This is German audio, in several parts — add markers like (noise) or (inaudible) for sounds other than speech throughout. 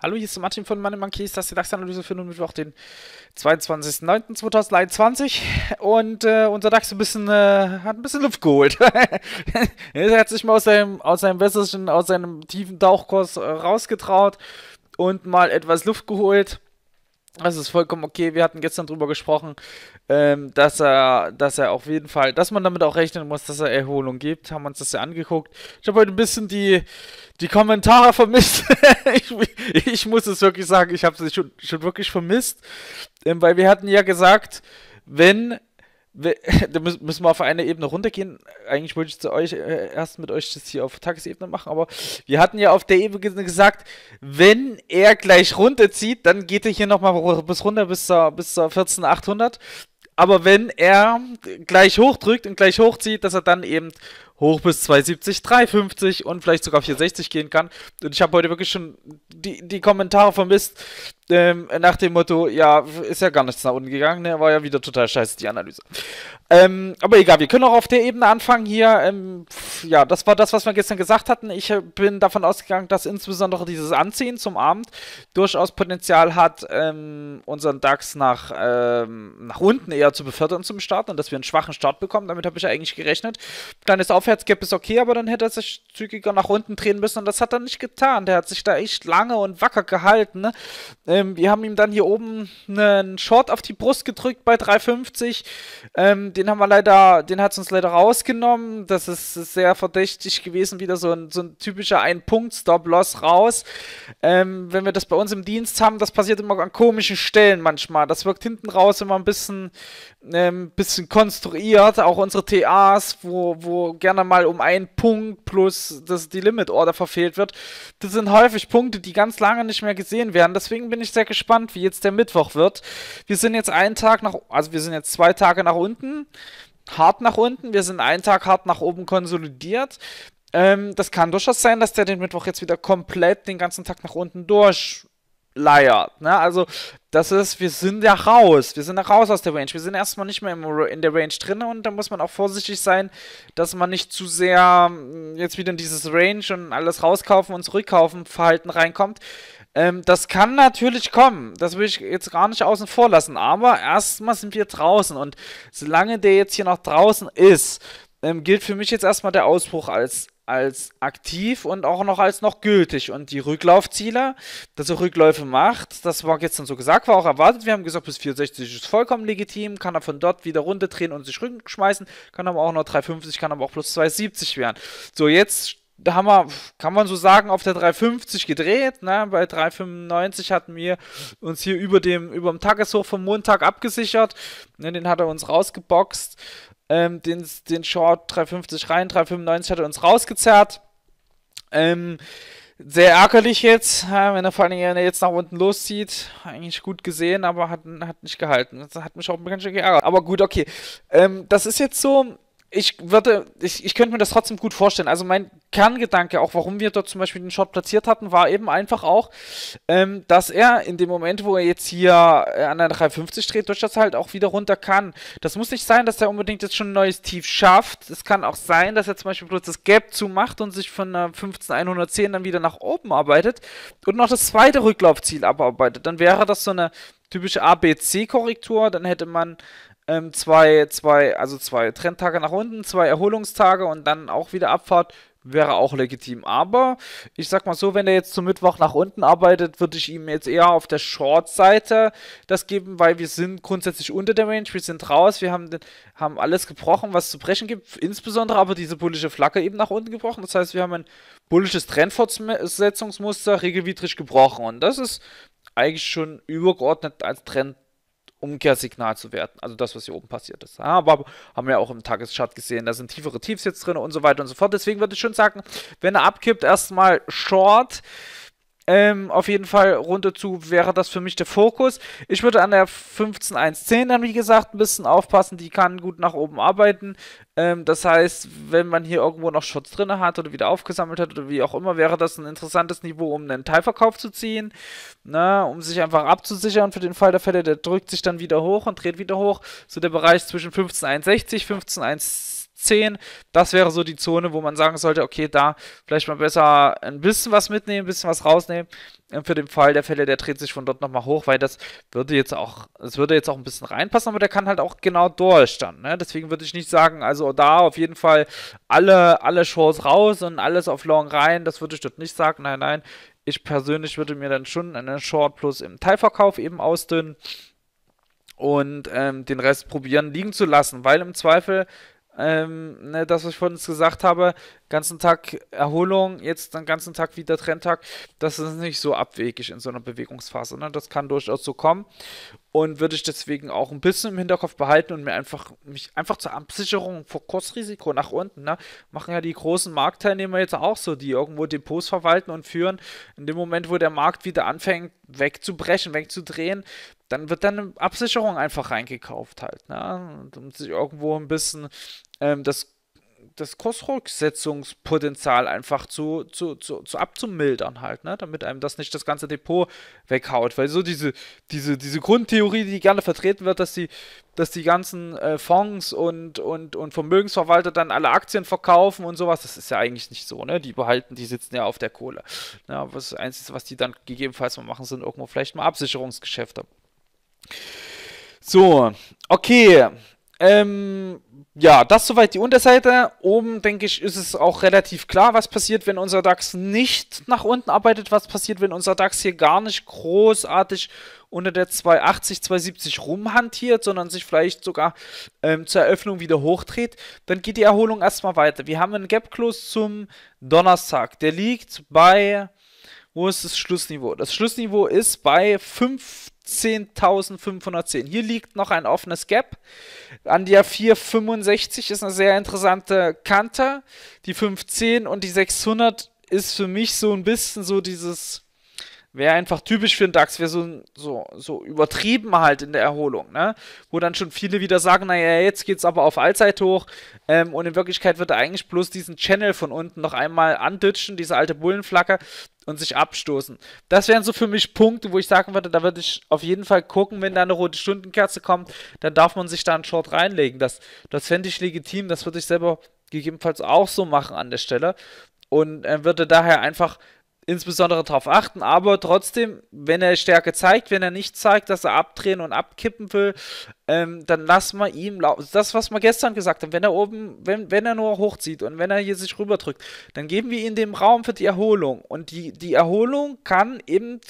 Hallo, hier ist Martin von Money Monkeys, das ist die DAX-Analyse für den Mittwoch, den 22.09.2021 und äh, unser DAX ein bisschen, äh, hat ein bisschen Luft geholt. (laughs) er hat sich mal aus seinem, aus seinem wässerischen, aus seinem tiefen Tauchkurs äh, rausgetraut und mal etwas Luft geholt. Das also ist vollkommen okay. Wir hatten gestern drüber gesprochen, ähm, dass er, dass er auf jeden Fall, dass man damit auch rechnen muss, dass er Erholung gibt. Haben wir uns das ja angeguckt. Ich habe heute ein bisschen die, die Kommentare vermisst. (laughs) ich, ich, muss es wirklich sagen, ich habe sie schon, schon wirklich vermisst, ähm, weil wir hatten ja gesagt, wenn (laughs) da müssen wir auf eine Ebene runtergehen. Eigentlich wollte ich zu euch äh, erst mit euch das hier auf Tagesebene machen, aber wir hatten ja auf der Ebene gesagt, wenn er gleich runterzieht, dann geht er hier nochmal bis runter bis zur, bis zur 14800. Aber wenn er gleich hochdrückt und gleich hochzieht, dass er dann eben hoch bis 270, 350 und vielleicht sogar 460 gehen kann. Und ich habe heute wirklich schon die, die Kommentare vermisst, ähm, nach dem Motto, ja, ist ja gar nichts nach unten gegangen, ne? war ja wieder total scheiße die Analyse. Ähm, aber egal, wir können auch auf der Ebene anfangen hier. Ähm, pf, ja, das war das, was wir gestern gesagt hatten. Ich äh, bin davon ausgegangen, dass insbesondere dieses Anziehen zum Abend durchaus Potenzial hat, ähm, unseren DAX nach, ähm, nach unten eher zu befördern zum Start und dass wir einen schwachen Start bekommen. Damit habe ich ja eigentlich gerechnet. Kleines Aufwärtsgap ist okay, aber dann hätte er sich zügiger nach unten drehen müssen und das hat er nicht getan. Der hat sich da echt lange und wacker gehalten. Ne? Ähm, wir haben ihm dann hier oben einen Short auf die Brust gedrückt bei 3,50. Ähm, den haben wir leider, den hat es uns leider rausgenommen. Das ist sehr verdächtig gewesen, wieder so ein, so ein typischer Ein-Punkt-Stop-Loss raus. Ähm, wenn wir das bei uns im Dienst haben, das passiert immer an komischen Stellen manchmal. Das wirkt hinten raus immer ein bisschen, ähm, bisschen konstruiert. Auch unsere TAs, wo, wo gerne mal um einen Punkt plus das, die Limit-Order verfehlt wird. Das sind häufig Punkte, die ganz lange nicht mehr gesehen werden. Deswegen bin ich ich sehr gespannt, wie jetzt der Mittwoch wird. Wir sind jetzt einen Tag nach, also wir sind jetzt zwei Tage nach unten, hart nach unten. Wir sind einen Tag hart nach oben konsolidiert. Ähm, das kann durchaus sein, dass der den Mittwoch jetzt wieder komplett den ganzen Tag nach unten durchleiert. Ne? Also, das ist, wir sind ja raus. Wir sind ja raus aus der Range. Wir sind erstmal nicht mehr in der Range drin und da muss man auch vorsichtig sein, dass man nicht zu sehr ähm, jetzt wieder in dieses Range und alles rauskaufen und zurückkaufen Verhalten reinkommt. Ähm, das kann natürlich kommen. Das will ich jetzt gar nicht außen vor lassen. Aber erstmal sind wir draußen. Und solange der jetzt hier noch draußen ist, ähm, gilt für mich jetzt erstmal der Ausbruch als als aktiv und auch noch als noch gültig. Und die Rücklaufziele, dass er Rückläufe macht, das war gestern so gesagt, war auch erwartet. Wir haben gesagt, bis 460 ist vollkommen legitim, kann er von dort wieder runterdrehen und sich rückschmeißen, kann aber auch noch 350, kann aber auch plus 270 werden. So, jetzt da haben wir, kann man so sagen, auf der 350 gedreht. Ne? Bei 395 hatten wir uns hier über dem, über dem Tageshoch vom Montag abgesichert. Ne? Den hat er uns rausgeboxt. Ähm, den, den Short 350 rein, 395 hat er uns rausgezerrt. Ähm, sehr ärgerlich jetzt, wenn er vor allen Dingen jetzt nach unten loszieht. Eigentlich gut gesehen, aber hat, hat nicht gehalten. Das hat mich auch ganz schön geärgert. Aber gut, okay. Ähm, das ist jetzt so ich würde, ich, ich könnte mir das trotzdem gut vorstellen. Also mein Kerngedanke, auch warum wir dort zum Beispiel den Shot platziert hatten, war eben einfach auch, ähm, dass er in dem Moment, wo er jetzt hier äh, an einer 350 dreht, durch das halt auch wieder runter kann. Das muss nicht sein, dass er unbedingt jetzt schon ein neues Tief schafft. Es kann auch sein, dass er zum Beispiel bloß das Gap zumacht und sich von einer 15110 dann wieder nach oben arbeitet und noch das zweite Rücklaufziel abarbeitet. Dann wäre das so eine typische ABC-Korrektur. Dann hätte man ähm, zwei, zwei, also zwei Trendtage nach unten, zwei Erholungstage und dann auch wieder Abfahrt, wäre auch legitim. Aber ich sag mal so, wenn er jetzt zum Mittwoch nach unten arbeitet, würde ich ihm jetzt eher auf der Short-Seite das geben, weil wir sind grundsätzlich unter der Range, wir sind raus, wir haben, haben alles gebrochen, was zu brechen gibt, insbesondere aber diese bullische Flagge eben nach unten gebrochen. Das heißt, wir haben ein bullisches Trendfortsetzungsmuster regelwidrig gebrochen und das ist eigentlich schon übergeordnet als Trend Umkehrsignal zu werten. Also das, was hier oben passiert ist. Aber haben wir auch im Tageschart gesehen, da sind tiefere Tiefs jetzt drin und so weiter und so fort. Deswegen würde ich schon sagen, wenn er abkippt, erstmal Short. Ähm, auf jeden Fall runter zu wäre das für mich der Fokus. Ich würde an der 15.1.10 dann, wie gesagt, ein bisschen aufpassen. Die kann gut nach oben arbeiten. Ähm, das heißt, wenn man hier irgendwo noch Schutz drin hat oder wieder aufgesammelt hat oder wie auch immer, wäre das ein interessantes Niveau, um einen Teilverkauf zu ziehen. Na, ne? um sich einfach abzusichern für den Fall der Fälle. Der drückt sich dann wieder hoch und dreht wieder hoch. So der Bereich zwischen 15.160, 15.1 10. Das wäre so die Zone, wo man sagen sollte, okay, da vielleicht mal besser ein bisschen was mitnehmen, ein bisschen was rausnehmen. Ähm, für den Fall der Fälle, der dreht sich von dort nochmal hoch, weil das würde jetzt auch, es würde jetzt auch ein bisschen reinpassen, aber der kann halt auch genau durch dann. Ne? Deswegen würde ich nicht sagen, also da auf jeden Fall alle, alle Shows raus und alles auf Long rein. Das würde ich dort nicht sagen. Nein, nein. Ich persönlich würde mir dann schon einen Short plus im Teilverkauf eben ausdünnen und ähm, den Rest probieren liegen zu lassen, weil im Zweifel ähm, ne, das, was ich vorhin gesagt habe, ganzen Tag Erholung, jetzt dann ganzen Tag wieder Trenntag, das ist nicht so abwegig in so einer Bewegungsphase. Ne? Das kann durchaus so kommen und würde ich deswegen auch ein bisschen im Hinterkopf behalten und mir einfach mich einfach zur Absicherung vor Kursrisiko nach unten. Ne? Machen ja die großen Marktteilnehmer jetzt auch so, die irgendwo Depots verwalten und führen. In dem Moment, wo der Markt wieder anfängt wegzubrechen, wegzudrehen, dann wird dann eine Absicherung einfach reingekauft halt, ne? um sich irgendwo ein bisschen ähm, das, das Kursrücksetzungspotenzial einfach zu, zu, zu, zu abzumildern halt, ne? damit einem das nicht das ganze Depot weghaut. Weil so diese, diese, diese Grundtheorie, die gerne vertreten wird, dass die, dass die ganzen äh, Fonds und, und, und Vermögensverwalter dann alle Aktien verkaufen und sowas, das ist ja eigentlich nicht so, ne? Die behalten, die sitzen ja auf der Kohle. Ja, was Einzige, was die dann gegebenenfalls mal machen, sind irgendwo vielleicht mal Absicherungsgeschäfte. So, okay. Ähm, ja, das soweit die Unterseite. Oben, denke ich, ist es auch relativ klar, was passiert, wenn unser DAX nicht nach unten arbeitet, was passiert, wenn unser DAX hier gar nicht großartig unter der 280, 270 rumhantiert, sondern sich vielleicht sogar ähm, zur Eröffnung wieder hochdreht, dann geht die Erholung erstmal weiter. Wir haben einen Gap-Close zum Donnerstag. Der liegt bei, wo ist das Schlussniveau? Das Schlussniveau ist bei 5 17.510. Hier liegt noch ein offenes Gap. An der 465 ist eine sehr interessante Kante. Die 510 und die 600 ist für mich so ein bisschen so dieses Wäre einfach typisch für den DAX, wäre so, so, so übertrieben halt in der Erholung, ne? Wo dann schon viele wieder sagen, naja, jetzt geht's aber auf Allzeit hoch. Ähm, und in Wirklichkeit wird er eigentlich bloß diesen Channel von unten noch einmal anditschen, diese alte Bullenflacke, und sich abstoßen. Das wären so für mich Punkte, wo ich sagen würde, da würde ich auf jeden Fall gucken, wenn da eine rote Stundenkerze kommt, dann darf man sich da einen Short reinlegen. Das, das fände ich legitim, das würde ich selber gegebenenfalls auch so machen an der Stelle und äh, würde daher einfach insbesondere darauf achten, aber trotzdem, wenn er Stärke zeigt, wenn er nicht zeigt, dass er abdrehen und abkippen will, ähm, dann lass mal ihm laufen. Das, was wir gestern gesagt haben, wenn er oben, wenn, wenn er nur hochzieht und wenn er hier sich rüberdrückt, dann geben wir ihm den Raum für die Erholung. Und die, die Erholung kann eben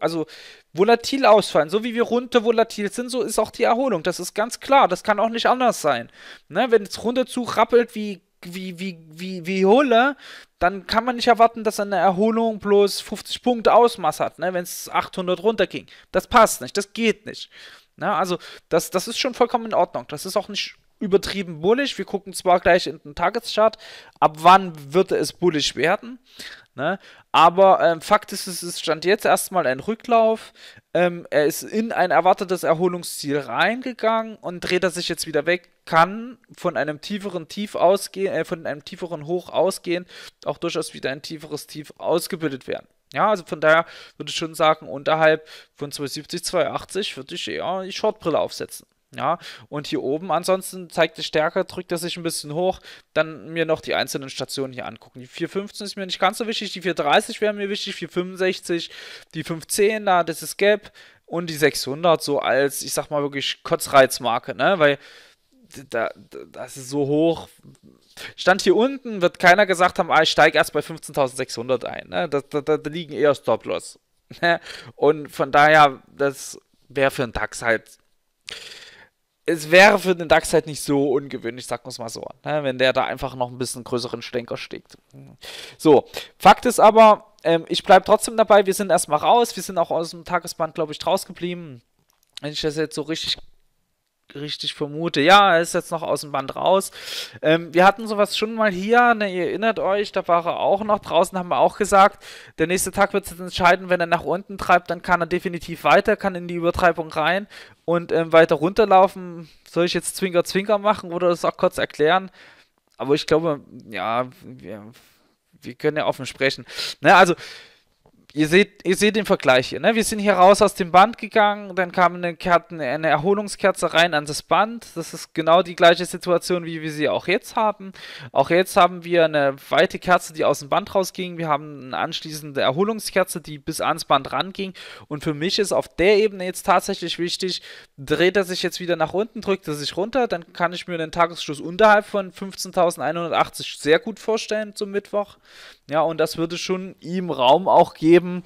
also volatil ausfallen. So wie wir runter volatil sind, so ist auch die Erholung. Das ist ganz klar. Das kann auch nicht anders sein. Ne? Wenn es runter zu rappelt wie wie, wie, wie, wie Hulle, dann kann man nicht erwarten, dass eine Erholung bloß 50 Punkte Ausmaß hat, ne, wenn es 800 runterging. Das passt nicht, das geht nicht. Ne, also, das, das ist schon vollkommen in Ordnung. Das ist auch nicht übertrieben bullisch. Wir gucken zwar gleich in den Tageschart, ab wann würde es bullisch werden. Ne? Aber ähm, Fakt ist, es stand jetzt erstmal ein Rücklauf. Ähm, er ist in ein erwartetes Erholungsziel reingegangen und dreht er sich jetzt wieder weg kann von einem tieferen Tief ausgehen, äh, von einem tieferen Hoch ausgehen, auch durchaus wieder ein tieferes Tief ausgebildet werden. Ja, also von daher würde ich schon sagen, unterhalb von 270, 280 würde ich eher die Shortbrille aufsetzen. Ja, und hier oben ansonsten zeigt es stärker, drückt er sich ein bisschen hoch, dann mir noch die einzelnen Stationen hier angucken. Die 415 ist mir nicht ganz so wichtig, die 430 wäre mir wichtig, 465, die 510, da das ist Gap und die 600 so als, ich sag mal wirklich Kotzreizmarke, ne, weil da, das ist so hoch. Stand hier unten, wird keiner gesagt haben, ah, ich steige erst bei 15.600 ein. Ne? Da, da, da liegen eher Stop-Loss. (laughs) Ne? Und von daher, das wäre halt, für den DAX halt. Es wäre für den DAX halt nicht so ungewöhnlich, sagen wir es mal so, ne? wenn der da einfach noch ein bisschen größeren Stenker steckt. So, Fakt ist aber, ähm, ich bleibe trotzdem dabei, wir sind erstmal raus, wir sind auch aus dem Tagesband, glaube ich, rausgeblieben. Wenn ich das jetzt so richtig richtig vermute. Ja, er ist jetzt noch aus dem Band raus. Ähm, wir hatten sowas schon mal hier, ne, ihr erinnert euch, da war er auch noch draußen, haben wir auch gesagt, der nächste Tag wird es entscheiden, wenn er nach unten treibt, dann kann er definitiv weiter, kann in die Übertreibung rein und ähm, weiter runterlaufen. Soll ich jetzt Zwinker Zwinker machen oder das auch kurz erklären? Aber ich glaube, ja, wir, wir können ja offen sprechen. Naja, ne, also Ihr seht, ihr seht den Vergleich hier. Ne? Wir sind hier raus aus dem Band gegangen, dann kam eine, Kerze, eine Erholungskerze rein an das Band. Das ist genau die gleiche Situation, wie wir sie auch jetzt haben. Auch jetzt haben wir eine weite Kerze, die aus dem Band rausging. Wir haben eine anschließende Erholungskerze, die bis ans Band ranging. Und für mich ist auf der Ebene jetzt tatsächlich wichtig, dreht er sich jetzt wieder nach unten, drückt er sich runter, dann kann ich mir einen Tagesschluss unterhalb von 15.180 sehr gut vorstellen zum Mittwoch. Ja, und das würde schon ihm Raum auch geben,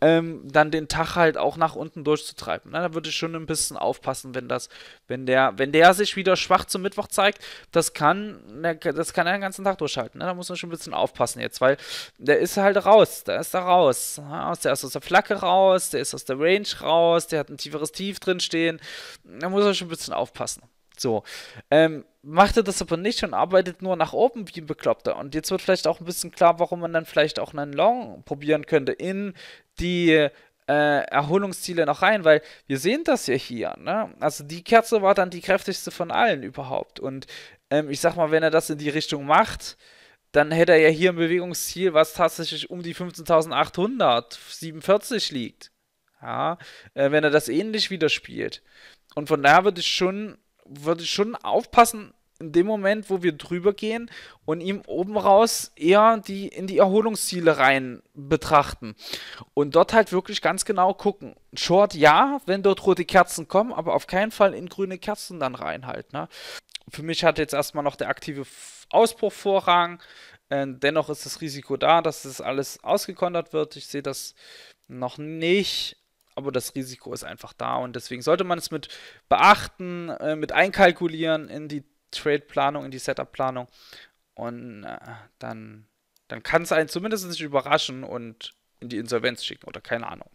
ähm, dann den Tag halt auch nach unten durchzutreiben. Na, da würde ich schon ein bisschen aufpassen, wenn das, wenn der, wenn der sich wieder schwach zum Mittwoch zeigt, das kann, das kann er den ganzen Tag durchhalten. Ne? Da muss man schon ein bisschen aufpassen jetzt, weil der ist halt raus, der ist da raus. Der ist aus der Flagge raus, der ist aus der Range raus, der hat ein tieferes Tief drin stehen. Da muss er schon ein bisschen aufpassen. So. Ähm, macht er das aber nicht und arbeitet nur nach oben wie ein Bekloppter. Und jetzt wird vielleicht auch ein bisschen klar, warum man dann vielleicht auch einen Long probieren könnte in die äh, Erholungsziele noch rein, weil wir sehen das ja hier. Ne? Also die Kerze war dann die kräftigste von allen überhaupt. Und ähm, ich sag mal, wenn er das in die Richtung macht, dann hätte er ja hier ein Bewegungsziel, was tatsächlich um die 15.847 liegt. Ja, äh, wenn er das ähnlich wieder spielt. Und von daher würde ich schon würde ich schon aufpassen, in dem Moment, wo wir drüber gehen und ihm oben raus eher die, in die Erholungsziele rein betrachten. Und dort halt wirklich ganz genau gucken. Short ja, wenn dort rote Kerzen kommen, aber auf keinen Fall in grüne Kerzen dann rein halt. Ne? Für mich hat jetzt erstmal noch der aktive Ausbruch Vorrang. Äh, dennoch ist das Risiko da, dass das alles ausgekontert wird. Ich sehe das noch nicht aber das Risiko ist einfach da und deswegen sollte man es mit beachten, äh, mit einkalkulieren in die Trade-Planung, in die Setup-Planung und äh, dann, dann kann es einen zumindest nicht überraschen und in die Insolvenz schicken oder keine Ahnung.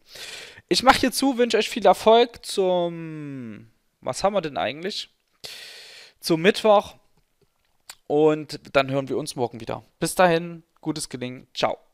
Ich mache hier zu, wünsche euch viel Erfolg zum, was haben wir denn eigentlich? Zum Mittwoch und dann hören wir uns morgen wieder. Bis dahin, gutes Gelingen, ciao.